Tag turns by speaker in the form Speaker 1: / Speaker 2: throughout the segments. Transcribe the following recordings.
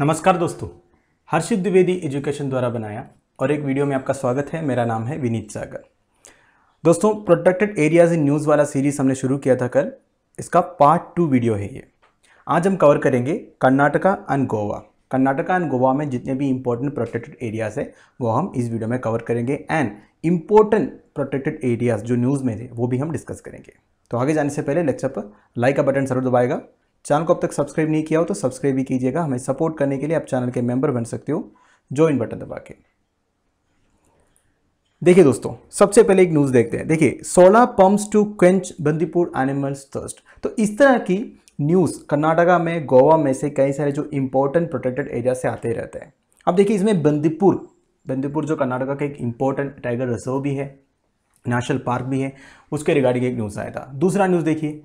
Speaker 1: नमस्कार दोस्तों हर्षित द्विवेदी एजुकेशन द्वारा बनाया और एक वीडियो में आपका स्वागत है मेरा नाम है विनीत सागर दोस्तों प्रोटेक्टेड एरियाज इन न्यूज़ वाला सीरीज़ हमने शुरू किया था कल इसका पार्ट टू वीडियो है ये आज हम कवर करेंगे कर्नाटका एंड गोवा कर्नाटका एंड गोवा में जितने भी इंपॉर्टेंट प्रोटेक्टेड एरियाज़ है वो हम इस वीडियो में कवर करेंगे एंड इम्पोर्टेंट प्रोटेक्टेड एरियाज़ जो न्यूज़ में थे वो भी हम डिस्कस करेंगे तो आगे जाने से पहले लेक्चर पर लाइक का बटन जरूर दबाएगा चैनल को अब तक सब्सक्राइब नहीं किया हो तो सब्सक्राइब भी कीजिएगा हमें सपोर्ट करने के लिए आप चैनल के मेंबर बन सकते हो ज्वाइन बटन दबा के देखिए दोस्तों सबसे पहले एक न्यूज़ देखते हैं देखिए सोलह pumps to quench Bandipur animals thirst तो इस तरह की न्यूज़ कर्नाटका में गोवा में से कई सारे जो इंपॉर्टेंट प्रोटेक्टेड एरिया से आते रहते हैं अब देखिए इसमें बंदीपुर बंदीपुर जो कर्नाटका का एक इंपॉर्टेंट टाइगर रिजर्व भी है नेशनल पार्क भी है उसके रिगार्डिंग एक न्यूज़ आया था दूसरा न्यूज़ देखिए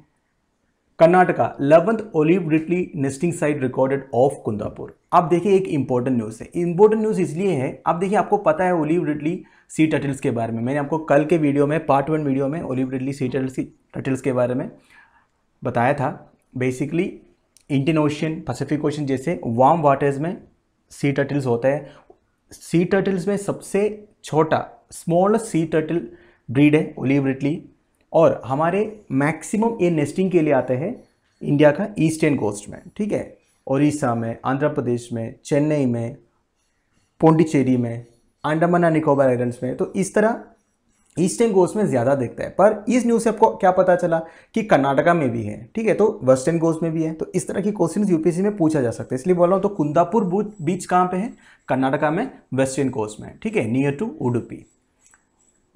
Speaker 1: Karnataka eleventh olive ridley nesting site recorded off Kundapur आप देखिए एक इंपॉर्टेंट न्यूज़ है इंपॉर्टेंट न्यूज़ इसलिए है आप देखिए आपको पता है ओलिव रिटली सी टटल्स के बारे में मैंने आपको कल के वीडियो में पार्ट वन वीडियो में olive ridley sea turtles turtles के बारे में बताया था basically Indian Ocean Pacific Ocean जैसे वार्म वाटर्स में सी टटल्स होता है सी टटल्स में सबसे छोटा स्मॉलेस्ट सी टटल ब्रीड है ओलिव रिटली और हमारे मैक्सिमम ये नेस्टिंग के लिए आते हैं इंडिया का ईस्टर्न कोस्ट में ठीक है उड़ीसा में आंध्र प्रदेश में चेन्नई में पोंडिचेरी में अंडमान एंड निकोबार आइलैंड में तो इस तरह ईस्टर्न कोस्ट में ज़्यादा देखता है पर इस न्यूज़ से आपको क्या पता चला कि कर्नाटका में भी है ठीक है तो वेस्टर्न कोस्ट में भी है तो इस तरह की क्वेश्चन यूपीएससी में पूछा जा सकता है इसलिए बोल रहा हूँ तो कुंदापुर बीच कहाँ पे है कर्नाटका में वेस्टर्न कोस्ट में ठीक है नियर टू उडुपी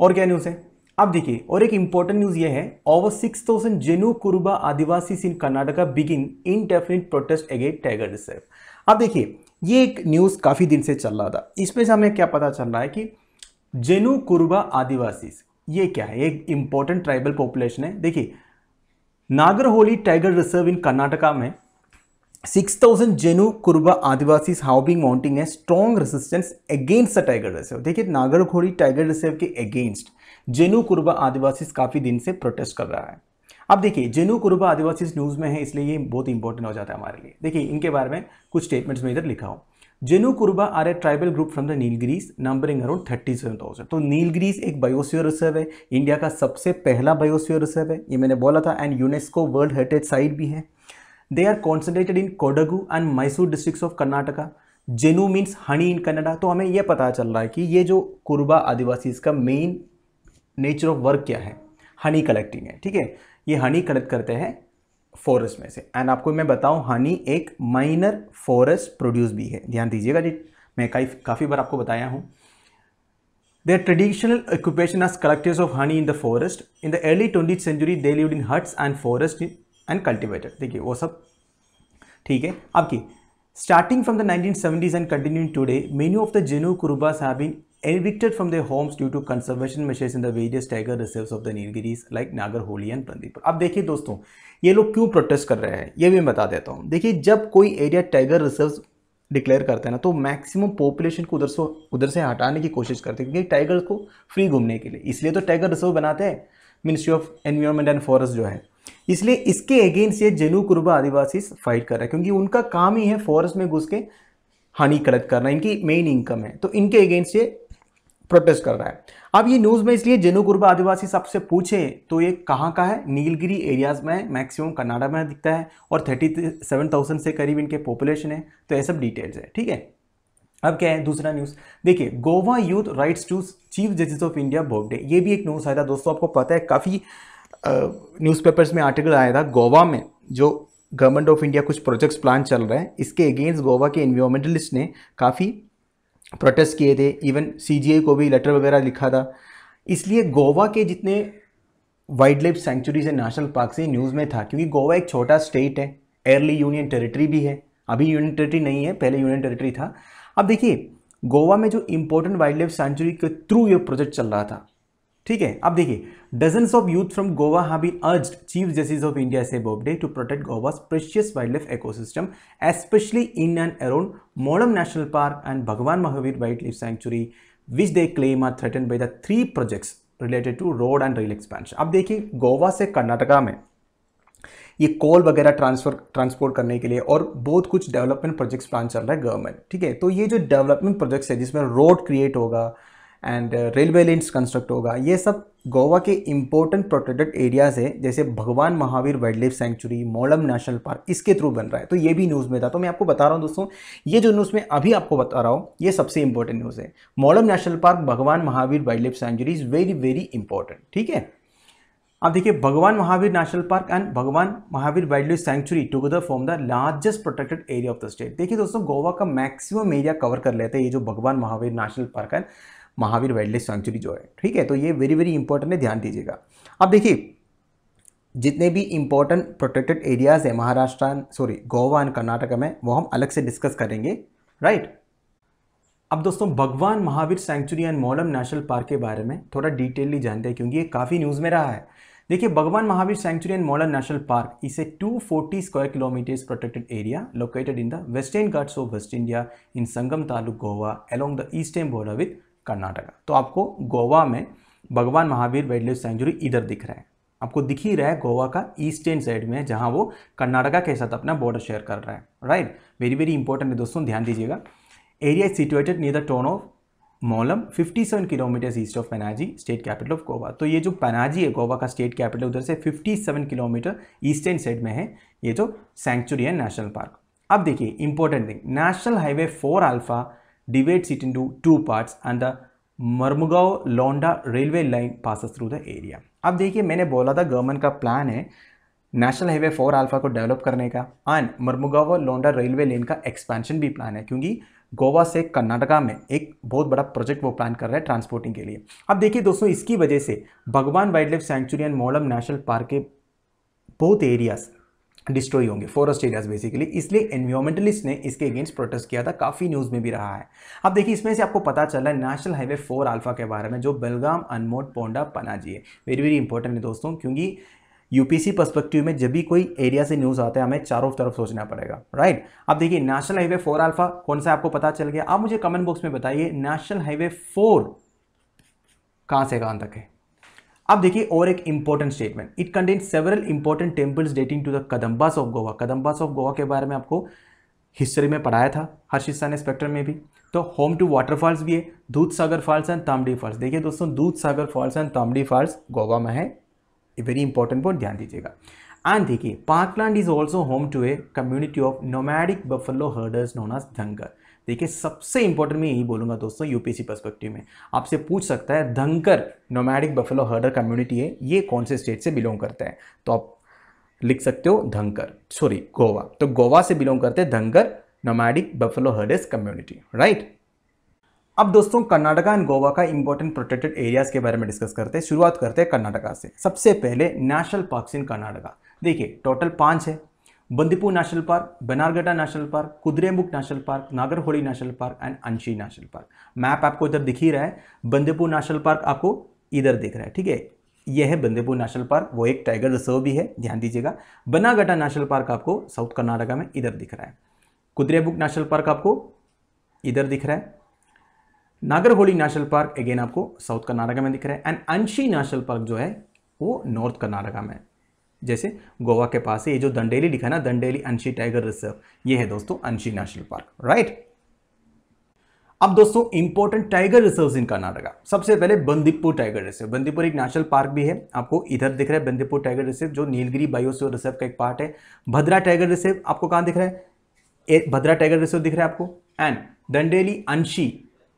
Speaker 1: और क्या न्यूज़ है अब देखिए और एक इंपॉर्टेंट न्यूज ये है over six thousand Jenu Kuruba आदिवासी in Karnataka begin indefinite protest against tiger reserve अब देखिए ये एक न्यूज काफी दिन से चल रहा था इसमें से हमें क्या पता चल रहा है कि जेनू कुरुबा आदिवासी ये क्या है एक इंपॉर्टेंट ट्राइबल पॉपुलेशन है देखिए Nagarhole tiger reserve in Karnataka में 6000 जेनू कुर्बा आदिवासी हाउ हाउबिंग माउंटिंग है strong resistance against the tiger reserve देखिए नागरहोली टाइगर रिजर्व के अगेंस्ट जेनू कुर्बा आदिवासी काफ़ी दिन से प्रोटेस्ट कर रहा है अब देखिए जेनू कुर्बा आदिवासी न्यूज़ में है इसलिए ये बहुत इंपॉर्टेंट हो जाता है हमारे लिए देखिए इनके बारे में कुछ स्टेटमेंट्स में इधर लिखा हूं Jenu Kuruba are a tribal group from the Nilgiris numbering around thirty seven thousand तो नीलग्रीस एक बायोस्फीयर रिजर्व है इंडिया का सबसे पहला बायोस्फीयर रिजर्व है ये मैंने बोला था and UNESCO world heritage site भी है they are concentrated in Kodagu and Mysore districts of Karnataka Jenu means honey in Kannada तो हमें यह पता चल रहा है कि ये जो कुर्बा आदिवासी इसका मेन नेचर ऑफ वर्क क्या है हनी कलेक्टिंग है ठीक है ये हनी कलेक्ट करते हैं फॉरेस्ट में से एंड आपको मैं बताऊं हनी एक माइनर फॉरेस्ट प्रोड्यूस भी है ध्यान दीजिएगा जी मैं कई काफ़ी बार आपको बताया हूँ देर traditional occupation as collectors of honey in the forest in the early twenty century they live in huts and forest and cultivated देखिए वो सब ठीक है आपकी starting from the nineteen seventies and continue today many of the Jenu Kurubas have been evicted from their homes due to conservation measures in the various tiger reserves of the Nilgiris like Nagarholi and Bandipur. अब देखिए दोस्तों ये लोग क्यों protest कर रहे हैं ये भी मैं बता देता हूँ देखिए जब कोई एरिया टाइगर रिजर्व डिक्लेयर करते हैं ना तो मैक्सिमम पॉपुलेशन को उधर से उधर से हटाने की कोशिश करते हैं क्योंकि टाइगर को फ्री घूमने के लिए इसलिए तो टाइगर रिजर्व बनाते हैं ministry of environment and forest जो है इसलिए इसके अगेंस्ट ये जेनू कुर्बा आदिवासी फाइट कर रहे हैं क्योंकि उनका काम ही है फॉरेस्ट में घुस के हानि कलेक्ट करना इनकी मेन इनकम है तो इनके अगेंस्ट ये प्रोटेस्ट कर रहा है अब ये न्यूज़ में इसलिए जेनो गुरबा आदिवासी सबसे पूछे तो ये कहाँ का है नीलगिरी एरियाज में मैक्सिमम कनाडा में दिखता है और थर्टी सेवन थाउजेंड से करीब इनके पॉपुलेशन है तो ये सब डिटेल्स है ठीक है अब क्या है दूसरा न्यूज़ देखिए Goa youth writes to chief justice of India Bobde ये भी एक न्यूज़ आया था दोस्तों आपको पता है काफ़ी न्यूज़पेपर्स में आर्टिकल आया था गोवा में जो गवर्नमेंट ऑफ इंडिया कुछ प्रोजेक्ट्स प्लान चल रहे हैं इसके अगेंस्ट गोवा के इन्वायरमेंटलिस्ट ने काफ़ी प्रोटेस्ट किए थे इवन सी को भी लेटर वगैरह लिखा था इसलिए गोवा के जितने वाइल्ड लाइफ सेंचुरीज है नेशनल पार्क से न्यूज़ में था क्योंकि गोवा एक छोटा स्टेट है एयरली यूनियन टेरिटरी भी है अभी यूनियन टेरिटरी नहीं है पहले यूनियन टेरिटरी था अब देखिए गोवा में जो इंपॉर्टेंट वाइल्ड लाइफ सेंचुरी के थ्रू ये प्रोजेक्ट चल रहा था ठीक है अब देखिए dozen of youth from Goa have been urge chief justice of India से Bobde to protect Goa's precious wild life ecosystem especially in and around Mollem national park and Bhagwan Mahavir wild life sanctuary which they claim are threaten by the three projects related to road and rail expansion अब देखिए गोवा से कर्नाटका में ये call वगैरह transfer transport करने के लिए और बहुत कुछ डेवलपमेंट प्रोजेक्ट्स प्लान चल रहा है गवर्नमेंट ठीक है तो ये जो डेवलपमेंट प्रोजेक्ट्स है जिसमें रोड क्रिएट होगा एंड रेलवे लेंस कंस्ट्रक्ट होगा ये सब गोवा के इंपॉर्टेंट प्रोटेक्टेड एरियाज़ है जैसे Bhagwan Mahavir wild life sanctuary Mollem national park इसके थ्रू बन रहा है तो ये भी न्यूज़ में था तो मैं आपको बता रहा हूँ दोस्तों ये जो न्यूज़ में अभी आपको बता रहा हूँ ये सबसे इंपॉर्टेंट न्यूज़ है Mollem national park Bhagwan Mahavir wild life sanctuary is very very important ठीक है अब देखिए Bhagwan Mahavir national park and Bhagwan Mahavir wild life sanctuary together form the largest protected area of the state देखिए दोस्तों गोवा का मैक्सिमम एरिया कवर कर लेते हैं ये जो भगवान महावीर नेशनल पार्क है महावीर वाइल्ड लाइफ सेंचुरी जो है ठीक है तो ये वेरी वेरी इंपॉर्टेंट है ध्यान दीजिएगा अब देखिए जितने भी इंपॉर्टेंट प्रोटेक्टेड एरियाज़ है महाराष्ट्र सॉरी गोवा एंड कर्नाटका में वो हम अलग से डिस्कस करेंगे राइट अब दोस्तों Bhagwan Mahavir sanctuary and Mollem national park के बारे में थोड़ा डिटेलली जानते हैं क्योंकि ये काफ़ी न्यूज़ में रहा है देखिए Bhagwan Mahavir sanctuary and Mollem national park इसे 240 forty square kilometres protected area located in the Western Ghats of west India in Sanguem taluk Goa along the eastern border with Karnataka तो आपको गोवा में भगवान महावीर लाइफ सेंचुरी इधर दिख रहा है आपको दिख ही रहा है गोवा का ईस्टर्न साइड में जहाँ वो कर्नाटका के साथ अपना बॉर्डर शेयर कर रहा है राइट वेरी वेरी इंपॉर्टेंट है दोस्तों ध्यान दीजिएगा area is situated near the town of Mollem 57 kilometre east of Panaji state capital of Goa तो ये जो पनाजी है गोवा का स्टेट कैपिटल उधर से 57 किलोमीटर ईस्टर्न साइड में है ये जो सेंचुरी है नेशनल पार्क अब देखिए important thing national highway four alpha divides it into two parts and the Mormugao Londa railway line passes through the area अब देखिए मैंने बोला था गवर्नमेंट का प्लान है नेशनल हाईवे फोर अल्फा को डेवलप करने का एंड मरमुगाव लोंडा रेलवे लेन का एक्सपेंशन भी प्लान है क्योंकि गोवा से कर्नाटका में एक बहुत बड़ा प्रोजेक्ट वो प्लान कर रहा है ट्रांसपोर्टिंग के लिए अब देखिए दोस्तों इसकी वजह से Bhagwan wild life sanctuary and Mollem national park के बहुत एरियाज डिस्ट्रॉय होंगे फॉरेस्ट एरियाज बेसिकली इसलिए एनवायरमेंटलिस्ट ने इसके अगेंस्ट प्रोटेस्ट किया था काफ़ी न्यूज़ में भी रहा है अब देखिए इसमें से आपको पता चल रहा है नेशनल हाईवे फोर आल्फा के बारे में जो बेलगाम अनमोड पोंडा पनाजी है वेरी वेरी इंपॉर्टेंट है दोस्तों क्योंकि यूपीसी पर्सपेक्टिव में जब भी कोई एरिया से न्यूज़ आता है हमें चारों तरफ सोचना पड़ेगा राइट अब देखिए नेशनल हाईवे फोर आल्फा कौन सा आपको पता चल गया आप मुझे कमेंट बॉक्स में बताइए नेशनल हाईवे फोर कहाँ से कहाँ तक है अब देखिए और एक important statement it contain several important temples dating to the Kadambas of Goa Kadambas of Goa के बारे में आपको हिस्ट्री में पढ़ाया था हर्षित ने स्पेक्टर में भी तो होम टू वाटरफॉल्स भी है Dudhsagar falls and Tambdi falls देखिए दोस्तों Dudhsagar falls and Tambdi falls Goa में है वेरी इंपॉर्टेंट पॉइंट ध्यान दीजिएगा एंड देखिए parkland is also home to a community of nomadic buffalo herders known as Dhangar देखिए सबसे इंपॉर्टेंट मैं यही बोलूंगा दोस्तों यूपीसी पर्सपेक्टिव में आपसे पूछ सकता है धनकर नोमैडिक बफेलो हर्डर कम्युनिटी है ये कौन से स्टेट से बिलोंग करता है तो आप लिख सकते हो धनकर सॉरी गोवा तो गोवा से बिलोंग करते हैं Dhangar nomadic buffalo herders community right अब दोस्तों कर्नाटका एंड गोवा का इंपॉर्टेंट प्रोटेक्टेड एरियाज के बारे में डिस्कस करते हैं शुरुआत करते हैं कर्नाटका से सबसे पहले नेशनल पार्क इन कर्नाटका देखिए टोटल पांच है Bandipur national park Bannerghatta national park Kudremukh national park Nagarhole national park and Anshi national park map आपको इधर दिख ही रहा है बंदीपुर नेशनल पार्क आपको इधर दिख रहा है ठीक है यह है बंदेपुर नेशनल पार्क वो एक टाइगर रिजर्व भी है ध्यान दीजिएगा बनागटा नेशनल पार्क आपको साउथ कर्नाटका में इधर दिख रहा है कुद्रेमुख नेशनल पार्क आपको इधर दिख रहा है नागरहोली नेशनल पार्क अगेन आपको साउथ कर्नाटका में दिख रहा है एंड अंशी नेशनल पार्क जो है वो नॉर्थ कर्नाटका में जैसे गोवा के पास है ये जो दंडेली लिखा है ना दंडेली अंशी टाइगर रिजर्व ये है दोस्तों अंशी नेशनल पार्क राइट अब दोस्तों important tiger reserve in Karnataka सबसे पहले बंदीपुर टाइगर रिजर्व बंदीपुर एक नेशनल पार्क भी है आपको इधर दिख रहा है बंदीपुर टाइगर रिजर्व जो नीलगिरी बायोसो रिजर्व का एक पार्ट है भद्रा टाइगर रिजर्व आपको कहां दिख रहा है ए, भद्रा टाइगर रिजर्व दिख रहा है आपको एंड दंडेली अंशी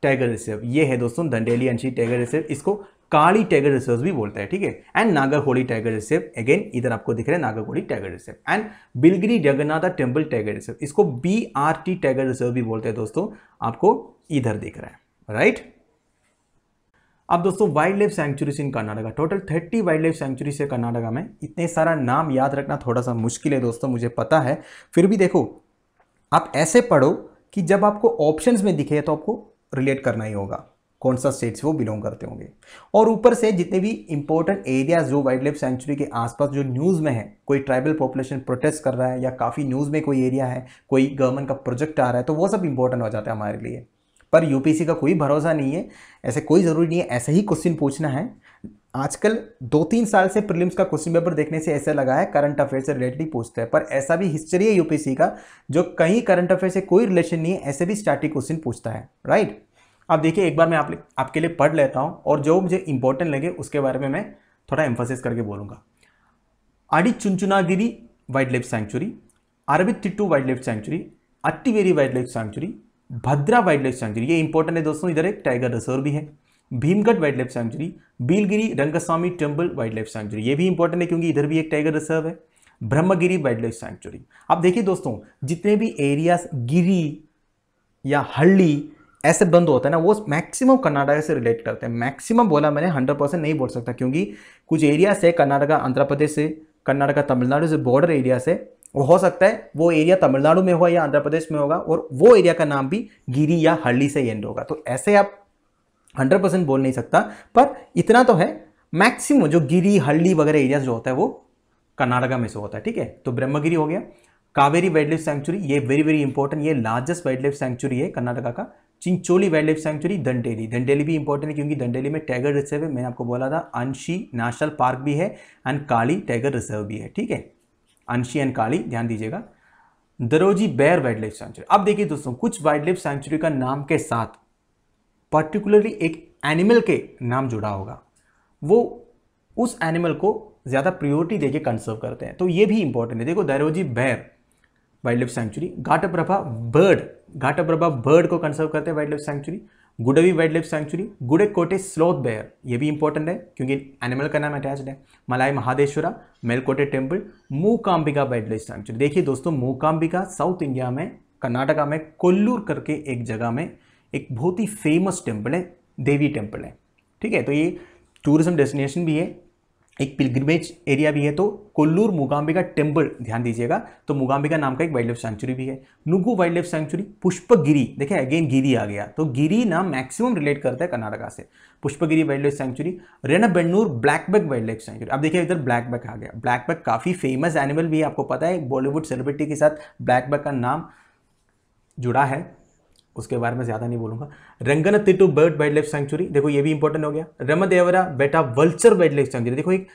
Speaker 1: टाइगर रिजर्व ये है दोस्तों दंडेली अंशी टाइगर रिजर्व इसको काली टाइगर रिजर्व भी बोलता है ठीक है एंड होली टाइगर रिजर्व अगेन इधर आपको दिख रहा है होली tiger reserve and Biligiri Jagannatha temple tiger reserve इसको B R T tiger reserve भी बोलते हैं दोस्तों आपको इधर दिख रहा है राइट अब दोस्तों wild life sanctuaries in Karnataka total thirty wild life sanctuaries है कर्नाटका में इतने सारा नाम याद रखना थोड़ा सा मुश्किल है दोस्तों मुझे पता है फिर भी देखो आप ऐसे पढ़ो कि जब आपको ऑप्शंस में दिखे तो आपको रिलेट करना ही होगा कौन सा स्टेट से वो बिलोंग करते होंगे और ऊपर से जितने भी इंपॉर्टेंट एरिया जो वाइल्ड लाइफ सेंचुरी के आसपास जो न्यूज़ में है कोई ट्राइबल पॉपुलेशन प्रोटेस्ट कर रहा है या काफ़ी न्यूज़ में कोई एरिया है कोई गवर्नमेंट का प्रोजेक्ट आ रहा है तो वो सब इंपॉर्टेंट हो जाता है हमारे लिए पर यूपीसी का कोई भरोसा नहीं है ऐसे कोई ज़रूरी नहीं है ऐसे ही क्वेश्चन पूछना है आजकल दो तीन साल से प्रीलिम्स का क्वेश्चन पेपर देखने से ऐसा लगा है करंट अफेयर से रिलेटेड पूछते हैं पर ऐसा भी हिस्ट्री है यूपीसी का जो कहीं करंट अफेयर से कोई रिलेशन नहीं है ऐसे भी स्टैटिक क्वेश्चन पूछता है राइट आप देखिए एक बार मैं आप, आपके लिए पढ़ लेता हूँ और जो मुझे इंपॉर्टेंट लगे उसके बारे में मैं थोड़ा एम्फोसिस करके बोलूँगा Adi Chunchanagiri wild life sanctuary Arabithittu wild life sanctuary Attiveri wild life sanctuary Bhadra wild life sanctuary ये इंपॉर्टेंट है दोस्तों इधर एक टाइगर रिजर्व भी है Bhimgarh wild life sanctuary Biligiri Rangaswamy temple wild life sanctuary ये भी इंपॉर्टेंट है क्योंकि इधर भी एक टाइगर रिजर्व है ब्रह्मगिरी वाइल्ड लाइफ सेंचुरी आप देखिए दोस्तों जितने भी एरियाज गिरी या हल्ली ऐसे बंद होता है ना वो मैक्सिमम कर्नाटका से रिलेट करते हैं मैक्सिमम बोला मैंने हंड्रेड परसेंट नहीं बोल सकता क्योंकि कुछ एरिया से कर्नाटक आंध्र प्रदेश से कर्नाटका तमिलनाडु से बॉर्डर एरिया से वो हो सकता है वो एरिया तमिलनाडु में होगा या आंध्र प्रदेश में होगा और वो एरिया का नाम भी गिरी या हल्ली से एंड होगा तो ऐसे आप हंड्रेड परसेंट बोल नहीं सकता पर इतना तो है मैक्सिमम जो गिरी हल्ली वगैरह एरिया जो होता है वो कर्नाटका में से होता है ठीक है तो ब्रह्मगिरी हो गया कावेरी वाइल्ड लाइफ सेंचुरी ये वेरी वेरी इंपॉर्टेंट ये लार्जेस्ट वाइल्ड लाइफ सेंचुरी है कर्नाटका का Chincholi wild life sanctuary Dandeli Dandeli भी इंपॉर्टेंट है क्योंकि दंडेली में टाइगर रिजर्व है मैंने आपको बोला था अंशी नेशनल पार्क भी है एंड काली टाइगर रिजर्व भी है ठीक है अंशी एंड काली ध्यान दीजिएगा दरोजी बैर वाइल्ड लाइफ सेंचुरी अब देखिए दोस्तों कुछ वाइल्ड लाइफ सेंचुरी का नाम के साथ पर्टिकुलरली एक एनिमल के नाम जुड़ा होगा वो उस एनिमल को ज़्यादा प्रियोरिटी देके कंसर्व करते हैं तो ये भी इंपॉर्टेंट है देखो Daroji bear wild life sanctuary Ghataprabha bird Ghataprabha bird को कंसर्व करते हैं wild life sanctuary Gudavi wild life sanctuary Gudekote sloth bear ये भी इंपॉर्टेंट है क्योंकि एनिमल का नाम अटैच्ड है Malai Mahadeshwara Melkote temple Mookambika wild life sanctuary देखिए दोस्तों मूकाम्बिका साउथ इंडिया में कर्नाटका में कोल्लूर करके एक जगह में एक बहुत ही फेमस टेम्पल है देवी टेम्पल है ठीक है तो ये टूरिज्म डेस्टिनेशन भी है एक पिलग्रिमेज एरिया भी है तो कोल्लूर मुगाम्बिका टेम्पल ध्यान दीजिएगा तो मुगाम्बिका नाम का एक वाइल्ड लाइफ सेंचुरी भी है Nugu wild life sanctuary Pushpagiri देखे अगेन गिरी आ गया तो गिरी नाम मैक्सिमम रिलेट करता है कर्नाटका से Pushpagiri wild life sanctuary Ranebennur blackbuck wild life sanctuary अब देखिए इधर ब्लैकबैक आ गया ब्लैकबैक काफ़ी फेमस एनिमल भी है आपको पता है बॉलीवुड सेलिब्रिटी के साथ ब्लैकबैक का नाम जुड़ा है उसके बारे में ज़्यादा नहीं बोलूंगा Ranganathittu bird wild life sanctuary देखो ये भी इंपॉर्टेंट हो गया देवरा बेटा वल्चर वाइल्ड लाइफ सेंचुरी देखो एक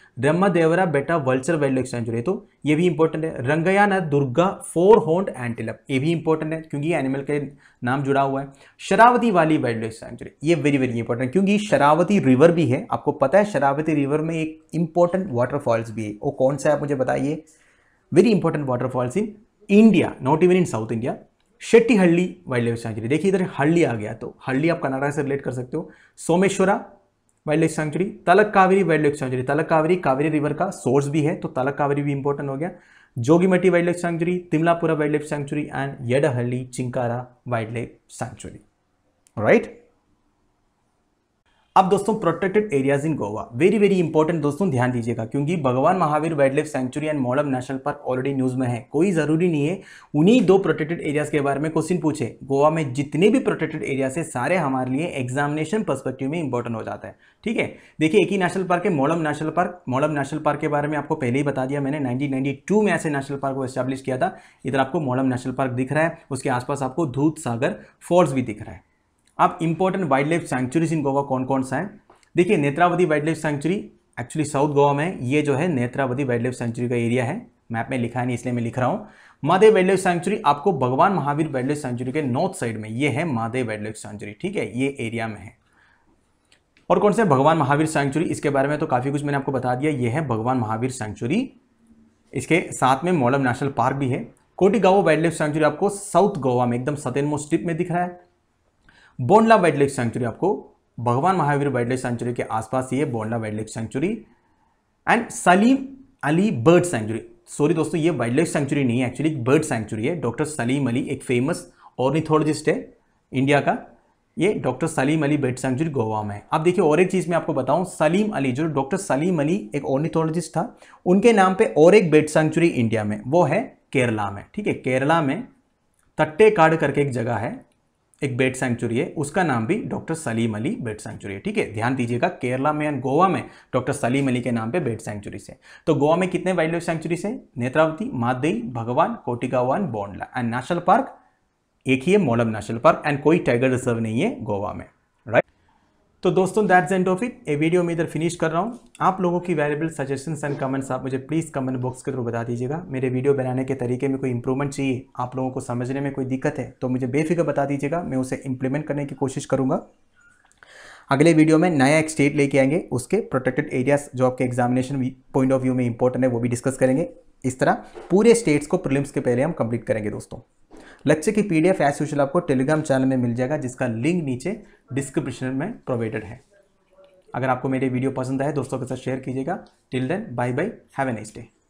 Speaker 1: देवरा बेटा वल्चर वाइल्ड लाइफ सेंचुरी तो ये भी इंपॉर्टेंट है रंगयान दुर्गा फोर होंड एंटिलप ये भी इंपॉर्टेंट है क्योंकि एनिमल के नाम जुड़ा हुआ है शरावती वाली वाइल्ड लाइफ सेंचुरी ये वेरी वेरी इंपॉर्टेंट क्योंकि शरावती रिवर भी है आपको पता है शरावती रिवर में एक इंपॉर्टेंट वाटरफॉल्स भी है वो कौन सा है आप मुझे बताइए very important waterfalls in India not even in south India Shettihalli wild life sanctuary देखिए इधर हल्ली आ गया तो हल्ली आप कनाडा से रिलेट कर सकते हो सोमेश्वरा वाइल्ड लाइफ सैंक्चुरी तलक Kaveri wild life sanctuary Talakaveri Kaveri river का सोर्स भी है तो तलक कावेरी भी इंपॉर्टेंट हो गया Jogimatti wild life sanctuary Thimlapura wild life sanctuary and Yedahalli chinkara wild life sanctuary right अब दोस्तों protected areas in Goa very very important दोस्तों ध्यान दीजिएगा क्योंकि Bhagwan Mahavir wild life sanctuary and Mollem national park already news में है कोई जरूरी नहीं है उन्हीं दो प्रोटेक्टेड एरियाज के बारे में क्वेश्चन पूछे गोवा में जितने भी प्रोटेक्टेड एरियाज है सारे हमारे लिए एग्जामिनेशन परस्पेक्टिव में इंपॉर्टेंट हो जाता है ठीक है देखिए एक ही नेशनल पार्क है Mollem national park Mollem national park के बारे में आपको पहले ही बता दिया मैंने नाइनटीन में ऐसे नेशनल पार्क को एस्टैब्लिश किया था इधर आपको मोलम नेशनल पार्क दिख रहा है उसके आसपास आपको धूत सागर फॉल्स भी दिख रहा है अब important wild life sanctuaries in Goa कौन कौन सा है देखिए Netravati wild life sanctuary actually south Goa में ये जो है नेत्रावती वाइल्ड लाइफ सेंचुरी का एरिया है मैप में लिखा नहीं इसलिए मैं लिख रहा हूँ मादे वाइल्ड लाइफ सेंचुरी आपको Bhagwan Mahavir wild life sanctuary के नॉर्थ साइड में ये है मादे वाइल्ड लाइफ सेंचुरी ठीक है ये एरिया में है और कौन सा भगवान महावीर सेंचुरी इसके बारे में तो काफ़ी कुछ मैंने आपको बता दिया ये है भगवान महावीर सेंचुरी इसके साथ में मोलम नेशनल पार्क भी है कोटिगावा वाइल्ड लाइफ सेंचुरी आपको साउथ गोवा में एकदम सतेनमो स्ट्रिप में दिख रहा है बोंडला वाइल्ड लाइफ सेंचुरी आपको Bhagwan Mahavir wild life sanctuary के आसपास ही है Bondla wild life sanctuary and Salim Ali bird sanctuary sorry दोस्तों ये वाइल्ड लाइफ सेंचुरी नहीं है एक्चुअली बर्ड सेंचुरी है डॉक्टर सलीम अली एक फेमस ऑर्निथोलॉजिस्ट है इंडिया का ये doctor Salim Ali bird sanctuary Goa में है अब देखिए और एक चीज़ मैं आपको बताऊं सलीम अली जो डॉक्टर सलीम अली एक ऑर्निथोलॉजिस्ट था उनके नाम पे और एक बर्ड सेंचुरी इंडिया में वो है केरला में ठीक है केरला में तट्टे काड करके एक जगह है एक बेड सेंचुरी है उसका नाम भी doctor Salim Ali bird sanctuary है ठीक है ध्यान दीजिएगा केरला में एंड गोवा में डॉक्टर सलीम अली के नाम पे बेड सेंचुरीज है तो गोवा में कितने वाइल्ड लाइफ सेंचुरीज है नेत्रावती मादई भगवान कोटिकावान बोंडला एंड नेशनल पार्क एक ही है मोलम नेशनल पार्क एंड कोई टाइगर रिजर्व नहीं है गोवा में तो दोस्तों दैट्स एंड ऑफ इट ये वीडियो मैं इधर फिनिश कर रहा हूँ आप लोगों की वेरेबल सजेशंस एंड कमेंट्स आप मुझे प्लीज़ कमेंट बॉक्स के थ्रू बता दीजिएगा मेरे वीडियो बनाने के तरीके में कोई इंप्रूवमेंट चाहिए आप लोगों को समझने में कोई दिक्कत है तो मुझे बेफिक्र बता दीजिएगा मैं उसे इंप्लीमेंट करने की कोशिश करूँगा अगले वीडियो में नया एक स्टेट लेके आएंगे उसके प्रोटेक्टेड एरियाज जो आपके एग्जामिनेशन पॉइंट ऑफ व्यू में इंपॉर्टेंट है वो भी डिस्कस करेंगे इस तरह पूरे स्टेट्स को प्रिलिम्स के पहले हम कंप्लीट करेंगे दोस्तों लेक्चर की पीडीएफ डी एफ आपको टेलीग्राम चैनल में मिल जाएगा जिसका लिंक नीचे डिस्क्रिप्शन में प्रोवाइडेड है अगर आपको मेरे वीडियो पसंद आए दोस्तों के साथ शेयर कीजिएगा till then bye bye have a nice day